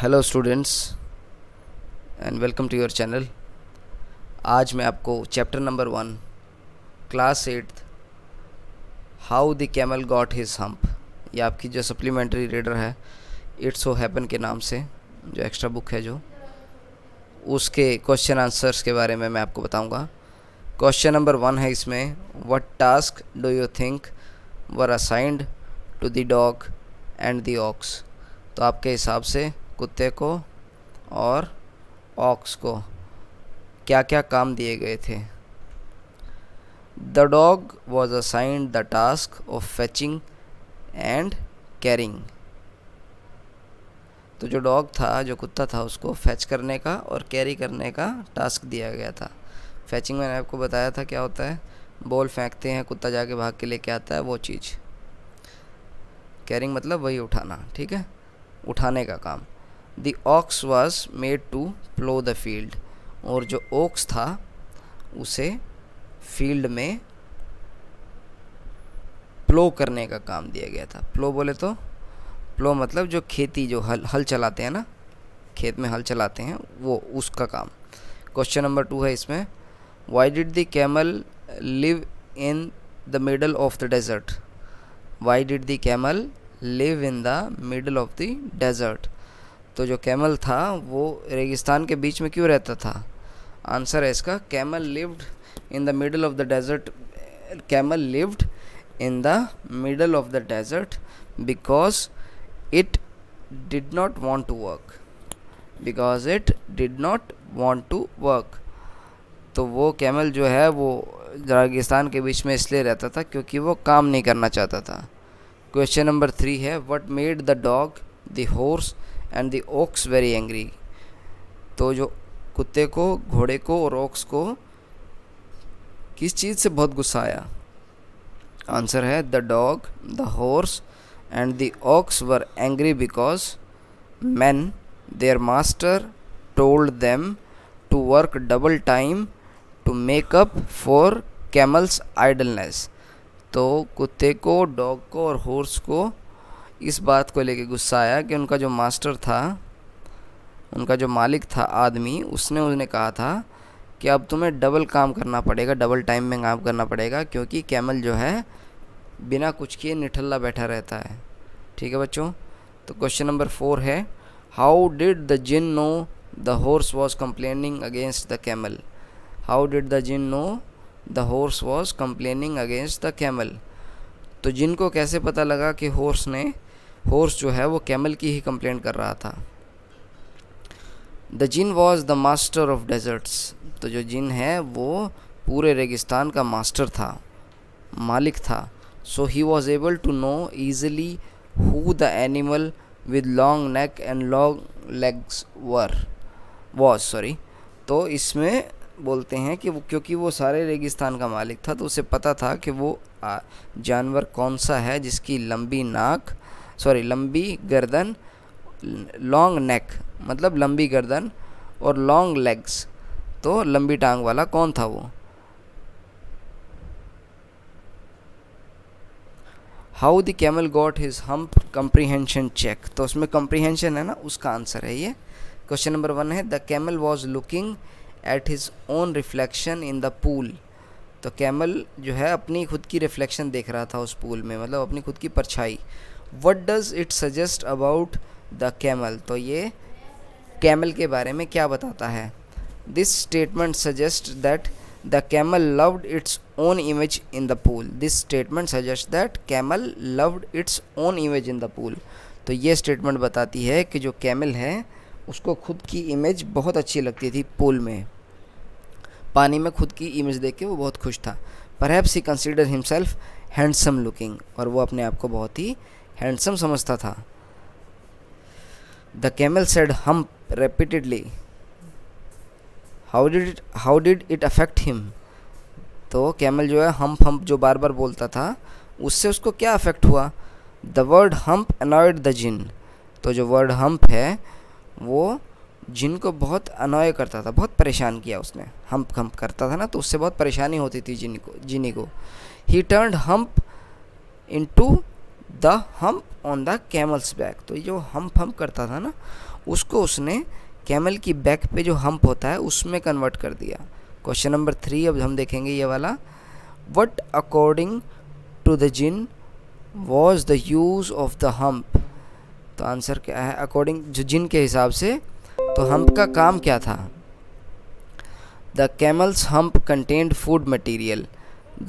Hello students and welcome to your channel आज मैं आपको chapter number one class eighth how the camel got his hump ये आपकी जो सप्लीमेंट्री रीडर है इट्स सो हैपन के नाम से जो एक्स्ट्रा बुक है जो उसके क्वेश्चन आंसर्स के बारे में मैं आपको बताऊंगा क्वेश्चन नंबर वन है इसमें what task do you think were assigned to the dog and the ox तो आपके हिसाब से कुत्ते को और ऑक्स को क्या क्या काम दिए गए थे the dog was assigned the task of fetching and carrying तो जो डॉग था जो कुत्ता था उसको फैच करने का और कैरी करने का टास्क दिया गया था फैचिंग मैंने आपको बताया था क्या होता है बॉल फेंकते हैं कुत्ता जाके भाग के लेके आता है वो चीज़ कैरिंग मतलब वही उठाना ठीक है उठाने का काम the ox was made to plough the field और जो ओक्स था उसे फील्ड में प्लो करने का काम दिया गया था प्लो बोले तो प्लो मतलब जो खेती जो हल हल चलाते हैं ना खेत में हल चलाते हैं वो उसका काम क्वेश्चन नंबर टू है इसमें why did the camel live in the middle of the desert why did the camel live in the middle of the desert तो जो कैमल था वो रेगिस्तान के बीच में क्यों रहता था आंसर है इसका camel lived in the middle of the desert camel lived in the middle of the desert because it did not want to work because it did not want to work तो वो camel जो है वो रेगिस्तान के बीच में इसलिए रहता था क्योंकि वो काम नहीं करना चाहता था क्वेश्चन नंबर थ्री है what made the dog the horse and the ox very angry तो जो कुत्ते को घोड़े को और ओक्स को किस चीज़ से बहुत गुस्सा आया आंसर है the dog the horse and the ox were angry because man their master told them to work double time to make up for camel's idleness तो कुत्ते को डॉग को और हॉर्स को इस बात को लेकर गुस्सा आया कि उनका जो मास्टर था उनका जो मालिक था आदमी उसने उसने कहा था कि अब तुम्हें डबल काम करना पड़ेगा डबल टाइम में काम करना पड़ेगा क्योंकि कैमल जो है बिना कुछ किए निठल्ला बैठा रहता है ठीक है बच्चों तो क्वेश्चन नंबर फोर है how did the jinn know the horse was complaining against the camel how did the jinn know the horse was complaining against the camel तो जिनको कैसे पता लगा कि हॉर्स ने हॉर्स जो है वो कैमल की ही कंप्लेंट कर रहा था the jinn was the master of deserts तो जो जिन है वो पूरे रेगिस्तान का मास्टर था मालिक था so he was able to know easily who the animal with long neck and long legs were was sorry तो इसमें बोलते हैं कि वो क्योंकि वो सारे रेगिस्तान का मालिक था तो उसे पता था कि वो जानवर कौन सा है जिसकी लंबी नाक सॉरी लंबी गर्दन लॉन्ग नेक मतलब लंबी गर्दन और लॉन्ग लेग्स तो लंबी टांग वाला कौन था वो how the camel got his hump comprehension check तो उसमें कंप्रीहेंशन है ना उसका आंसर है ये क्वेश्चन नंबर वन है the camel was looking at his own reflection in the pool तो कैमल जो है अपनी खुद की रिफ्लेक्शन देख रहा था उस पूल में मतलब अपनी खुद की परछाई what does it suggest about the camel तो ये कैमल के बारे में क्या बताता है this statement suggest that the camel loved its own image in the pool this statement suggest that camel loved its own image in the pool तो ये स्टेटमेंट बताती है कि जो कैमल है उसको खुद की इमेज बहुत अच्छी लगती थी पूल में पानी में खुद की इमेज देख के वो बहुत खुश था perhaps he consider himself handsome looking और वो अपने आप को बहुत ही हैंडसम समझता था the camel said humph repeatedly how did it how did it affect him तो कैमल जो है हम्प हम्प जो बार बार बोलता था उससे उसको क्या अफेक्ट हुआ the word humph annoyed the jinn तो जो वर्ड हम्प है वो जिन को बहुत अनॉय करता था बहुत परेशान किया उसने हम्प हम्प करता था ना तो उससे बहुत परेशानी होती थी जिन को जिनी को he turned humph into the hump on the camel's back तो जो हम्प हम्प करता था ना उसको उसने कैमल की बैक पे जो हम्प होता है उसमें कन्वर्ट कर दिया क्वेश्चन नंबर थ्री अब हम देखेंगे ये वाला what according to the jinn was the use of the hump तो आंसर क्या है अकॉर्डिंग जो जिन के हिसाब से तो हम्प का काम क्या था the camel's hump contained food material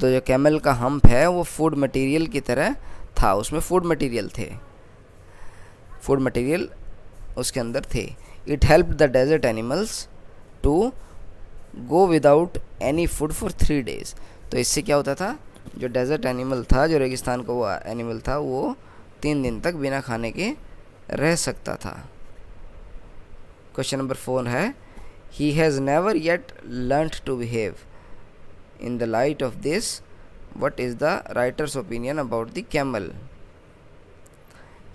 तो जो कैमल का हम्प है वो फूड मटीरियल की तरह था उसमें फूड मटेरियल थे फूड मटेरियल उसके अंदर थे it help the desert animals to go without any food for three days तो इससे क्या होता था जो डेजर्ट एनिमल था जो रेगिस्तान का वो एनिमल था वो तीन दिन तक बिना खाने के रह सकता था क्वेश्चन नंबर फोर है he has never yet learn to behave in the light of this what is the writer's opinion about the camel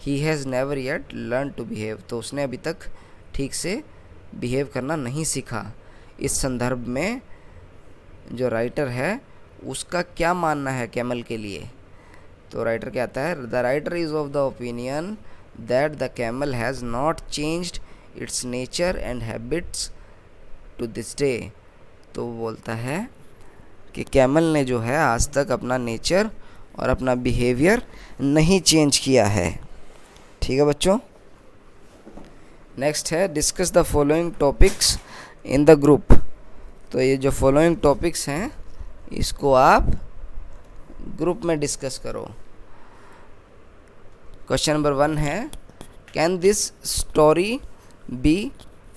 he has never yet learn to behave तो उसने अभी तक ठीक से बिहेव करना नहीं सीखा इस संदर्भ में जो राइटर है उसका क्या मानना है कैमल के लिए तो राइटर क्या आता है the writer is of the opinion that the camel has not changed its nature and habits to this day तो बोलता है कि कैमल ने जो है आज तक अपना नेचर और अपना बिहेवियर नहीं चेंज किया है ठीक है बच्चों नेक्स्ट है discuss the following topics in the group तो ये जो फॉलोइंग टॉपिक्स हैं इसको आप ग्रुप में डिस्कस करो क्वेश्चन नंबर वन है can this story be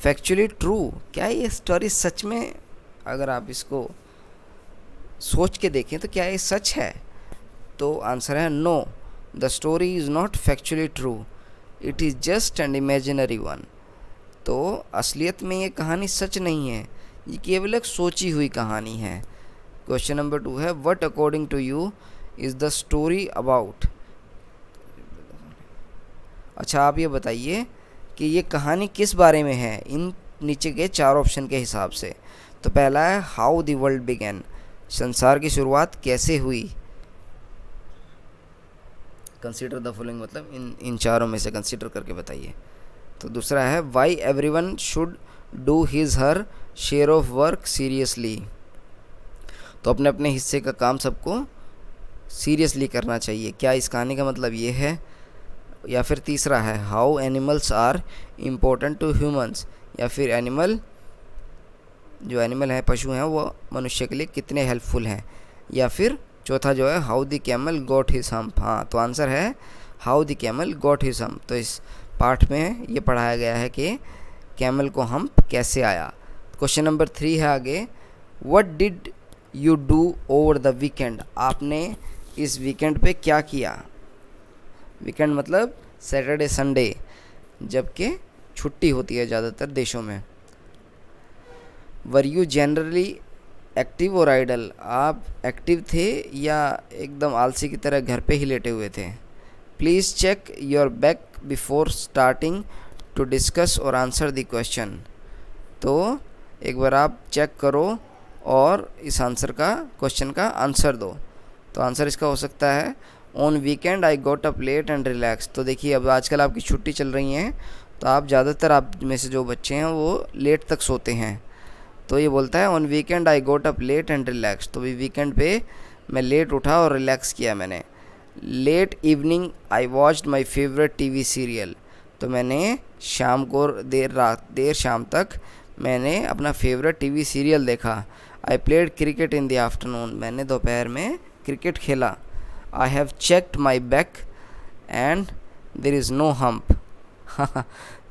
factually true क्या ये स्टोरी सच में अगर आप इसको सोच के देखें तो क्या ये सच है तो आंसर है no the story is not factually true it is just and imaginary one तो असलियत में ये कहानी सच नहीं है ये केवल एक सोची हुई कहानी है क्वेश्चन नंबर टू है what according to you is the story about अच्छा आप ये बताइए कि ये कहानी किस बारे में है इन नीचे के चार ऑप्शन के हिसाब से तो पहला है हाउ दी वर्ल्ड बिगेन संसार की शुरुआत कैसे हुई कंसिडर द फॉलोइंग मतलब इन इन चारों में से कंसिडर करके बताइए तो दूसरा है why everyone should do his her share of work seriously तो अपने अपने हिस्से का काम सबको सीरियसली करना चाहिए क्या इस कहानी का मतलब ये है या फिर तीसरा है how animals are important to humans या फिर एनिमल जो एनिमल हैं पशु हैं वो मनुष्य के लिए कितने हेल्पफुल हैं या फिर चौथा जो है how the camel got his hump हाँ तो आंसर है how the camel got his hump तो इस पाठ में ये पढ़ाया गया है कि कैमल को हम्प कैसे आया क्वेश्चन नंबर थ्री है आगे what did you do over the weekend आपने इस वीकेंड पे क्या किया वीकेंड मतलब सैटरडे संडे जबकि छुट्टी होती है ज़्यादातर देशों में वर यू जनरली एक्टिव और आइडल आप एक्टिव थे या एकदम आलसी की तरह घर पे ही लेटे हुए थे please check your back before starting to discuss और आंसर द क्वेश्चन तो एक बार आप चेक करो और इस आंसर का क्वेश्चन का आंसर दो तो आंसर इसका हो सकता है on weekend I got up late and relax तो देखिए अब आजकल आपकी छुट्टी चल रही हैं तो आप ज़्यादातर आप में से जो बच्चे हैं वो लेट तक सोते हैं तो ये बोलता है on weekend I got up late and relax तो वीकेंड पे मैं लेट उठा और रिलैक्स किया मैंने late evening I watch my favourite T V serial तो मैंने शाम को देर रात देर शाम तक मैंने अपना फेवरेट टी वी सीरियल देखा I played cricket in the afternoon मैंने दोपहर में क्रिकेट खेला I have checked my back and there is no hump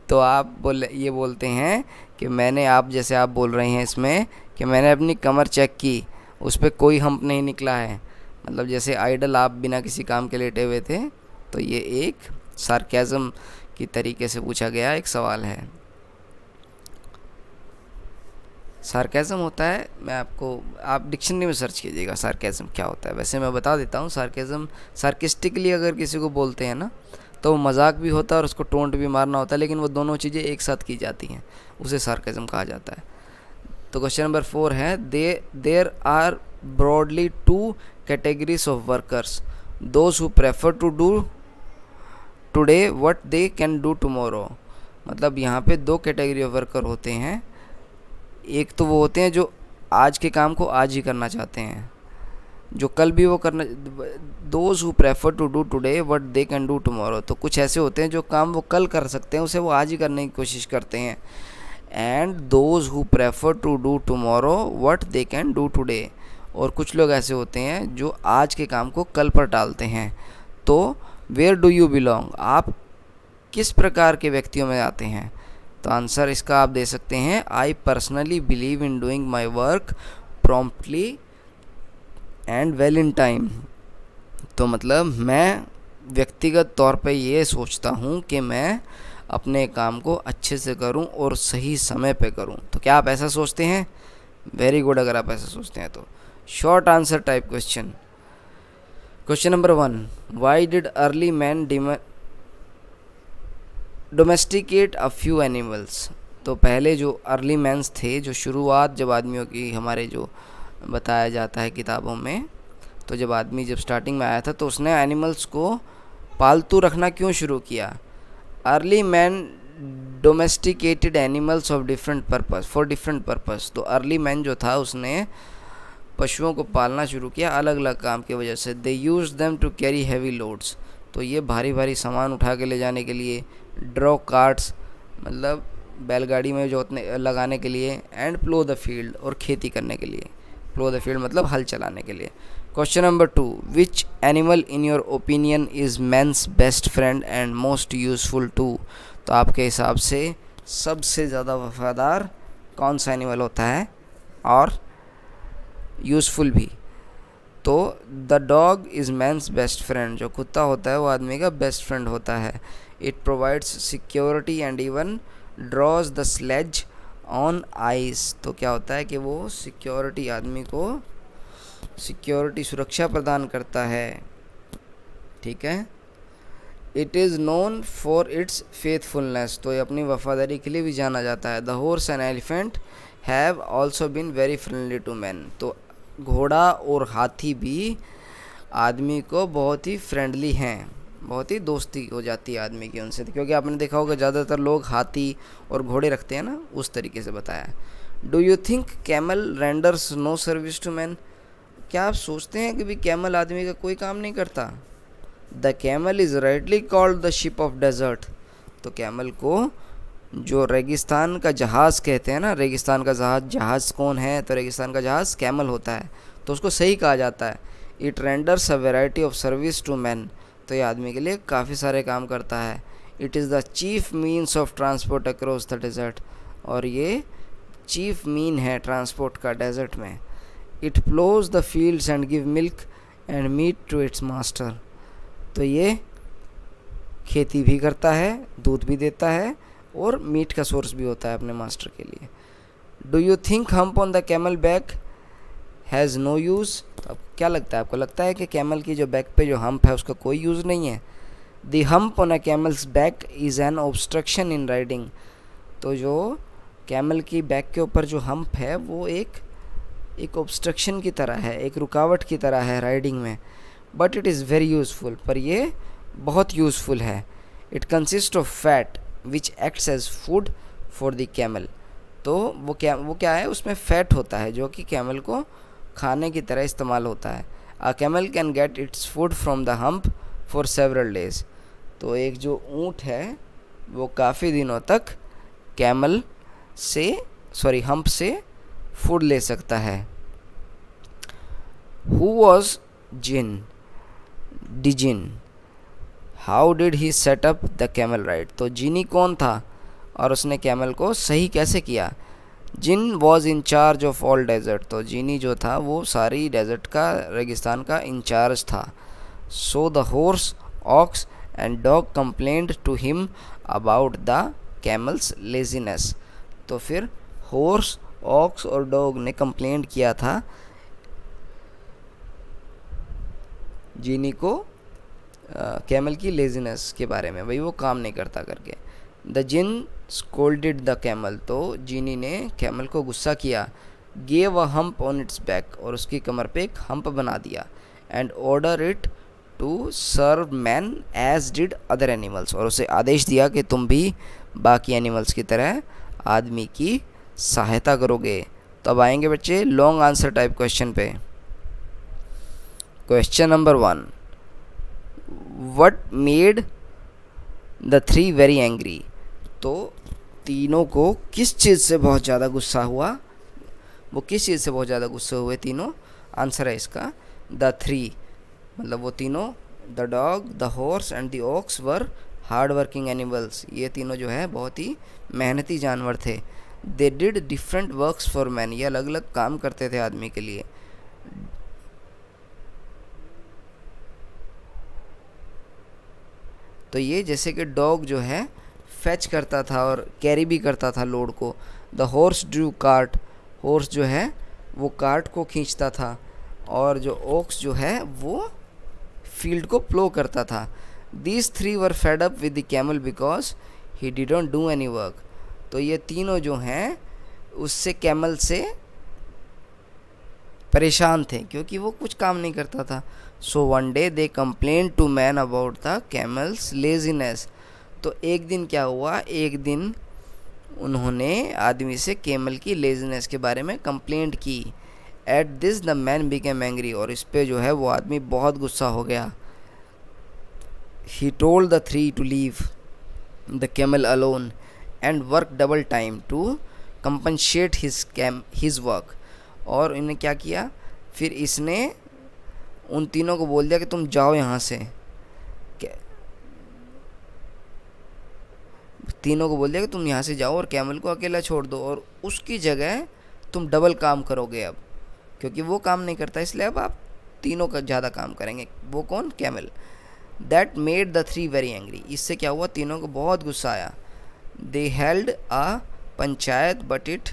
तो आप बोले ये बोलते हैं कि मैंने आप जैसे आप बोल रहे हैं इसमें कि मैंने अपनी कमर चेक की उस पर कोई हम्प नहीं निकला है मतलब जैसे आइडल आप बिना किसी काम के लेटे हुए थे तो ये एक सार्केज़म की तरीके से पूछा गया एक सवाल है सार्केज़म होता है मैं आपको आप डिक्शनरी में सर्च कीजिएगा सार्केज़म क्या होता है वैसे मैं बता देता हूँ सार्केज़म सार्किस्टिकली अगर किसी को बोलते हैं ना तो मजाक भी होता है और उसको टोंट भी मारना होता है लेकिन वो दोनों चीज़ें एक साथ की जाती हैं उसे सार्कजम कहा जाता है तो क्वेश्चन नंबर फोर है they there are broadly two categories of workers those who prefer to do today what they can do tomorrow मतलब यहाँ पे दो कैटेगरी ऑफ वर्कर होते हैं एक तो वो होते हैं जो आज के काम को आज ही करना चाहते हैं जो कल भी वो करना those who prefer to do today what they can do tomorrow तो कुछ ऐसे होते हैं जो काम वो कल कर सकते हैं उसे वो आज ही करने की कोशिश करते हैं and those who prefer to do tomorrow what they can do today और कुछ लोग ऐसे होते हैं जो आज के काम को कल पर टालते हैं तो वेयर डू यू बिलोंग आप किस प्रकार के व्यक्तियों में आते हैं तो आंसर इसका आप दे सकते हैं I personally believe in doing my work promptly and well in time तो मतलब मैं व्यक्तिगत तौर पे ये सोचता हूँ कि मैं अपने काम को अच्छे से करूँ और सही समय पे करूँ तो क्या आप ऐसा सोचते हैं वेरी गुड अगर आप ऐसा सोचते हैं तो short answer type question question number one why did early man domesticate a few animals तो पहले जो अर्ली मैंस थे जो शुरुआत जब आदमियों की हमारे जो बताया जाता है किताबों में तो जब आदमी जब स्टार्टिंग में आया था तो उसने एनिमल्स को पालतू रखना क्यों शुरू किया early man domesticated animals of different purpose for different purpose तो अर्ली मैन जो था उसने पशुओं को पालना शुरू किया अलग अलग काम की वजह से they use them to carry heavy loads तो ये भारी भारी सामान उठा के ले जाने के लिए ड्रॉ कार्ट्स मतलब बैलगाड़ी में जोतने लगाने के लिए एंड प्लो द फील्ड और खेती करने के लिए प्लो द फील्ड मतलब हल चलाने के लिए question number two which animal in your opinion is man's best friend and most useful to तो आपके हिसाब से सबसे ज़्यादा वफादार कौन सा एनिमल होता है और यूज़फुल भी तो the dog is man's best friend जो कुत्ता होता है वो आदमी का बेस्ट फ्रेंड होता है it provides security and even draws the sledge on ice तो क्या होता है कि वो सिक्योरिटी आदमी को सिक्योरिटी सुरक्षा प्रदान करता है ठीक है it is known for its faithfulness तो ये अपनी वफादारी के लिए भी जाना जाता है the horse and elephant have also been very friendly to man तो घोड़ा और हाथी भी आदमी को बहुत ही फ्रेंडली हैं बहुत ही दोस्ती हो जाती है आदमी की उनसे क्योंकि आपने देखा होगा ज़्यादातर लोग हाथी और घोड़े रखते हैं ना उस तरीके से बताया do you think camel renders no service to man क्या आप सोचते हैं कि भी कैमल आदमी का कोई काम नहीं करता the camel is rightly called the ship of desert तो कैमल को जो रेगिस्तान का जहाज़ कहते हैं ना रेगिस्तान का जहाज जहाज़ कौन है तो रेगिस्तान का जहाज़ कैमल होता है तो उसको सही कहा जाता है it renders a variety of service to man तो ये आदमी के लिए काफ़ी सारे काम करता है it is the chief means of transport across the desert और ये चीफ मीन है ट्रांसपोर्ट का डेजर्ट में it ploughs the fields and give milk and meat to its master तो ये खेती भी करता है दूध भी देता है और मीट का सोर्स भी होता है अपने मास्टर के लिए do you think hump on the camel back has no use अब क्या लगता है आपको लगता है कि कैमल की जो बैक पे जो हम्प है उसका कोई यूज़ नहीं है the hump on a camel's back is an obstruction in riding तो जो कैमल की बैक के ऊपर जो हम्प है वो एक एक ऑब्स्ट्रक्शन की तरह है एक रुकावट की तरह है राइडिंग में but it is very useful पर ये बहुत यूज़फुल है it consist of fat which acts as food for the camel तो वो क्या वो क्या है उसमें फैट होता है जो कि कैमल को खाने की तरह इस्तेमाल होता है a camel can get its food from the hump for several days तो एक जो ऊँट है वो काफ़ी दिनों तक कैमल से सॉरी हम्प से फूड ले सकता है who was jinn djinn how did he set up the camel right तो जिनी कौन था और उसने कैमल को सही कैसे किया jinn was incharge of all desert तो जीनी जो था वो सारी डेजर्ट का रेगिस्तान का इंचार्ज था so the horse ox and dog complaint to him about the camel's laziness तो फिर हॉर्स ऑक्स और डॉग ने कंप्लेंट किया था जीनी को कैमल की लेजीनेस के बारे में भाई वो काम नहीं करता करके the jinn scolded the camel तो जीनी ने कैमल को गुस्सा किया gave a hump on its back और उसकी कमर पे एक हम्प बना दिया and order it to serve man as did other animals और उसे आदेश दिया कि तुम भी बाकी एनिमल्स की तरह आदमी की सहायता करोगे तो अब आएंगे बच्चे लॉन्ग आंसर टाइप क्वेश्चन पे question number one what made the three very angry तो तीनों को किस चीज़ से बहुत ज़्यादा गुस्सा हुआ वो किस चीज़ से बहुत ज़्यादा गुस्से हुए तीनों आंसर है इसका द थ्री मतलब वो तीनों the dog the horse and the ox were hard working animals ये तीनों जो है बहुत ही मेहनती जानवर थे they did different work for man ये अलग अलग काम करते थे आदमी के लिए तो ये जैसे कि डॉग जो है फैच करता था और कैरी भी करता था लोड को the horse drew cart horse जो है वो कार्ट को खींचता था और जो ओक्स जो है वो फील्ड को प्लो करता था these three were fed up with the camel because he didn't do any work तो ये तीनों जो हैं उससे कैमल से परेशान थे क्योंकि वो कुछ काम नहीं करता था so one day they complain to man about the camel's laziness तो एक दिन क्या हुआ एक दिन उन्होंने आदमी से केमल की लेजनेस के बारे में कंप्लेंट की at this the man became angry और इस पर जो है वो आदमी बहुत गुस्सा हो गया he told the three to leave the camel alone and work double time to compensate his cam his work और इन्हें क्या किया फिर इसने उन तीनों को बोल दिया कि तुम जाओ यहाँ से तीनों को बोल दिया कि तुम यहाँ से जाओ और कैमल को अकेला छोड़ दो और उसकी जगह तुम डबल काम करोगे अब क्योंकि वो काम नहीं करता इसलिए अब आप तीनों का ज़्यादा काम करेंगे वो कौन camel that made the three very angry इससे क्या हुआ तीनों को बहुत गुस्सा आया they held a panchayat but it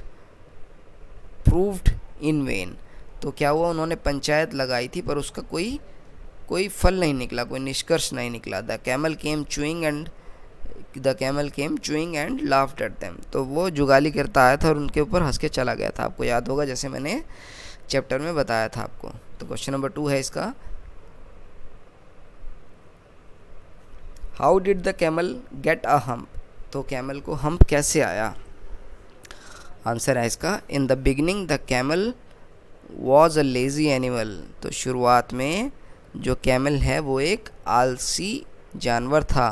proved in vain तो क्या हुआ उन्होंने पंचायत लगाई थी पर उसका कोई कोई फल नहीं निकला कोई निष्कर्ष नहीं निकला the camel came chewing and the camel came chewing and laughed at them तो वो जुगाली करता आया था और उनके ऊपर हंस के चला गया था आपको याद होगा जैसे मैंने चैप्टर में बताया था आपको तो क्वेश्चन नंबर टू है इसका how did the camel get a hump तो कैमल को हम्प कैसे आया आंसर है इसका in the beginning the camel was a lazy animal तो शुरुआत में जो कैमल है वो एक आलसी जानवर था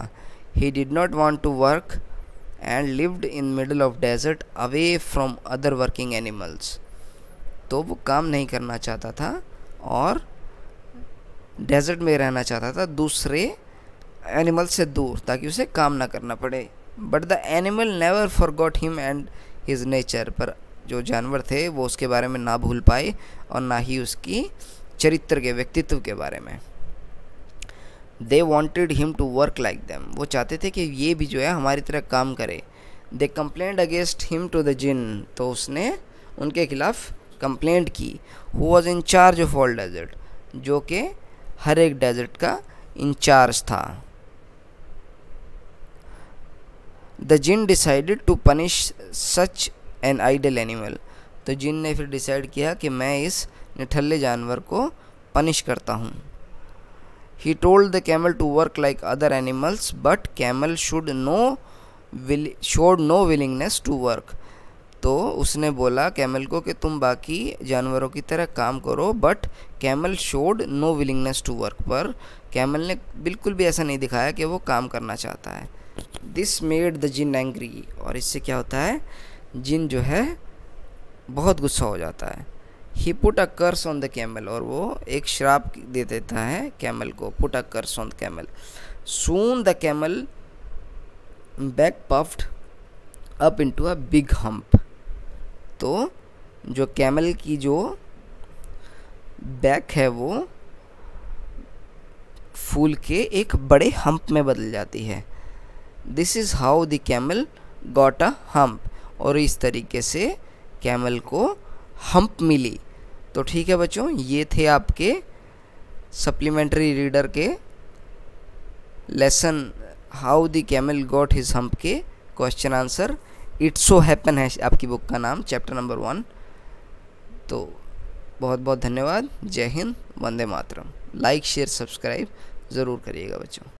He did not want to work and lived in middle of desert away from other working animals. तो वो काम नहीं करना चाहता था और डेजर्ट में रहना चाहता था दूसरे एनिमल से दूर ताकि उसे काम ना करना पड़े but the animal never forgot him and his nature पर जो जानवर थे वो उसके बारे में ना भूल पाए और ना ही उसकी चरित्र के व्यक्तित्व के बारे में they wanted him to work like them वो चाहते थे कि ये भी जो है हमारी तरह काम करे they complaint against him to the jinn तो उसने उनके खिलाफ कंप्लेंट की who was in charge of all desert जो कि हर एक डेजर्ट का इंचार्ज था the jinn decided to punish such an idle animal तो जिन ने फिर डिसाइड किया कि मैं इस निठल्ले जानवर को पनिश करता हूँ He told the camel to work like other animals, but camel should no will, showed no willingness to work. तो उसने बोला कैमल को कि तुम बाकी जानवरों की तरह काम करो but camel showed no willingness to work पर कैमल ने बिल्कुल भी ऐसा नहीं दिखाया कि वो काम करना चाहता है this made the jinn angry और इससे क्या होता है जिन जो है बहुत गुस्सा हो जाता है he put a curse on the camel और वो एक श्राप दे देता है कैमल को put a curse on the camel soon the camel back puffed up into a big hump तो जो कैमल की जो बैक है वो फूल के एक बड़े हम्प में बदल जाती है this is how the camel got a hump और इस तरीके से कैमल को हम्प मिली तो ठीक है बच्चों ये थे आपके सप्लीमेंट्री रीडर के lesson how the camel got his hump के question answer it's so happen है आपकी बुक का नाम चैप्टर नंबर वन तो बहुत बहुत धन्यवाद जय हिंद Vande Mataram like share subscribe ज़रूर करिएगा बच्चों